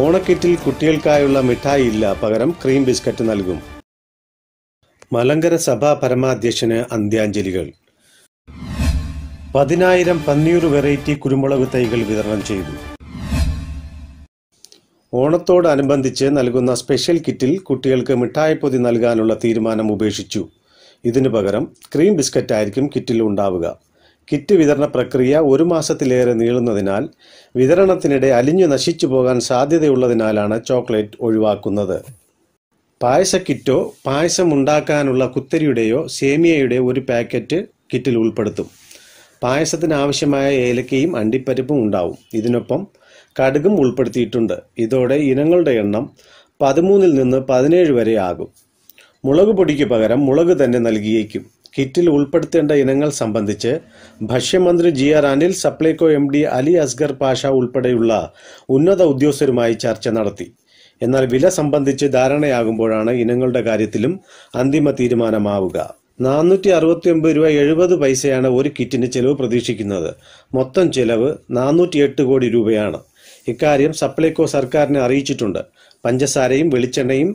ഓണക്കിറ്റിൽ കുട്ടികൾക്കായുള്ള മിഠായി ഇല്ല പകരം ക്രീം ബിസ്ക്കറ്റ് നൽകും മലങ്കര സഭാ പരമാധ്യക്ഷന് അന്ത്യാഞ്ജലികൾ പതിനായിരം പന്നിയൂർ വെറൈറ്റി കുരുമുളക് തൈകൾ വിതരണം ചെയ്തു ഓണത്തോടനുബന്ധിച്ച് നൽകുന്ന സ്പെഷ്യൽ കിറ്റിൽ കുട്ടികൾക്ക് മിഠായിപ്പൊതി നൽകാനുള്ള തീരുമാനം ഉപേക്ഷിച്ചു ഇതിനു പകരം ക്രീം ബിസ്ക്കറ്റ് ആയിരിക്കും കിറ്റിൽ ഉണ്ടാവുക കിറ്റ് വിതരണ പ്രക്രിയ ഒരു മാസത്തിലേറെ നീളുന്നതിനാൽ വിതരണത്തിനിടെ അലിഞ്ഞു നശിച്ചു പോകാൻ സാധ്യതയുള്ളതിനാലാണ് ചോക്ലേറ്റ് ഒഴിവാക്കുന്നത് പായസ കിറ്റോ പായസം ഉണ്ടാക്കാനുള്ള കുത്തരിയുടെയോ സേമിയയുടെ ഒരു പാക്കറ്റ് കിറ്റിൽ ഉൾപ്പെടുത്തും പായസത്തിന് ആവശ്യമായ ഏലക്കയും അണ്ടിപ്പരിപ്പും ഉണ്ടാവും ഇതിനൊപ്പം കടുകും ഉൾപ്പെടുത്തിയിട്ടുണ്ട് ഇതോടെ ഇനങ്ങളുടെ എണ്ണം പതിമൂന്നിൽ നിന്ന് പതിനേഴ് വരെ ആകും മുളക് പൊടിക്ക് പകരം മുളക് തന്നെ നൽകിയേക്കും കിറ്റിൽ ഉൾപ്പെടുത്തേണ്ട ഇനങ്ങൾ സംബന്ധിച്ച് ഭക്ഷ്യമന്ത്രി G R Anil Supplyco M D Ali Asghar Pasha ഉൾപ്പെടെയുള്ള ഉന്നത ഉദ്യോഗസ്ഥരുമായി ചർച്ച നടത്തി എന്നാൽ വില സംബന്ധിച്ച് ധാരണയാകുമ്പോഴാണ് ഇനങ്ങളുടെ കാര്യത്തിലും അന്തിമ തീരുമാനമാവുക നാനൂറ്റി അറുപത്തി ഒമ്പത് രൂപ എഴുപത് പൈസയാണ് ഒരു കിറ്റിന് ചെലവ് പ്രതീക്ഷിക്കുന്നത് മൊത്തം ചെലവ് നാനൂറ്റി എട്ട് കോടി രൂപയാണ് ഇക്കാര്യം സപ്ലൈകോ സർക്കാരിനെ അറിയിച്ചിട്ടുണ്ട് പഞ്ചസാരയും വെളിച്ചെണ്ണയും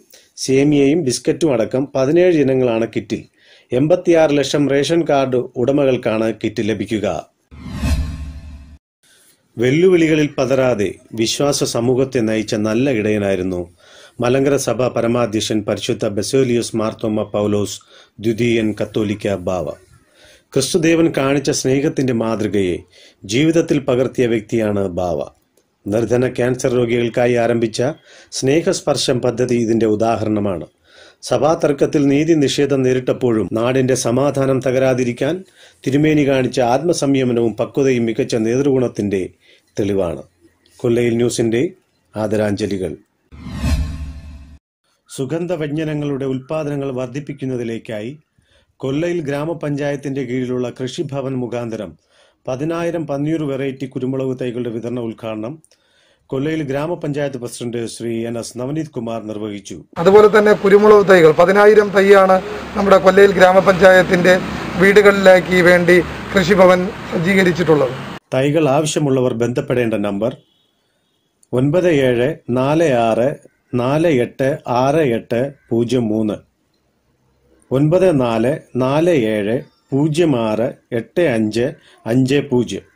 സേമിയയും ബിസ്ക്കറ്റും അടക്കം പതിനേഴ് ഇനങ്ങളാണ് കിറ്റിൽ എൺപത്തിയാറ് ലക്ഷം റേഷൻ കാർഡ് ഉടമകൾക്കാണ് കിറ്റ് ലഭിക്കുക വെല്ലുവിളികളിൽ പതരാതെ വിശ്വാസ സമൂഹത്തെ നയിച്ച നല്ല ഇടയനായിരുന്നു മലങ്കര സഭ പരമാധ്യക്ഷൻ പരിശുദ്ധ ബെസോലിയോസ് മാർത്തോമ പൗലോസ് ദ്വിതീയൻ കത്തോലിക്ക ബാവ ക്രിസ്തുദേവൻ കാണിച്ച സ്നേഹത്തിന്റെ മാതൃകയെ ജീവിതത്തിൽ പകർത്തിയ വ്യക്തിയാണ് ബാവ നിർധന ക്യാൻസർ രോഗികൾക്കായി ആരംഭിച്ച സ്നേഹസ്പർശം പദ്ധതി ഇതിന്റെ ഉദാഹരണമാണ് സഭാ തർക്കത്തിൽ നീതി നിഷേധം നേരിട്ടപ്പോഴും നാടിന്റെ സമാധാനം തകരാതിരിക്കാൻ തിരുമേനി കാണിച്ച ആത്മസംയമനവും പക്വതയും മികച്ച നേതൃഗുണത്തിന്റെ തെളിവാണ് കൊല്ലയിൽ ന്യൂസിന്റെ ആദരാഞ്ജലികൾ സുഗന്ധവ്യഞ്ജനങ്ങളുടെ ഉൽപാദനങ്ങൾ വർദ്ധിപ്പിക്കുന്നതിലേക്കായി കൊല്ലയിൽ ഗ്രാമപഞ്ചായത്തിന്റെ കീഴിലുള്ള കൃഷിഭവൻ മുഖാന്തരം പതിനായിരം പന്നിയൂർ വെറൈറ്റി കുരുമുളക് തൈകളുടെ വിതരണ ഉദ്ഘാടനം കൊല്ലയിൽ ഗ്രാമപഞ്ചായത്ത് president Shri N S Navaneeth Kumar നിർവഹിച്ചു അതുപോലെ തന്നെ കുരുമുളക് തൈകൾ പതിനായിരം തൈയാണ് നമ്മുടെ കൊല്ലയിൽ ഗ്രാമപഞ്ചായത്തിന്റെ വീടുകളിലേക്ക് വേണ്ടി കൃഷിഭവൻ സജ്ജീകരിച്ചിട്ടുള്ളത് തൈകൾ ആവശ്യമുള്ളവർ ബന്ധപ്പെടേണ്ട നമ്പർ ഒൻപത് ഏഴ് നാല് ആറ് നാല് എട്ട് ആറ് എട്ട് പൂജ്യം മൂന്ന് ഒൻപത് നാല് നാല് ഏഴ് പൂജ്യം ആറ് എട്ട് അഞ്ച് അഞ്ച് പൂജ്യം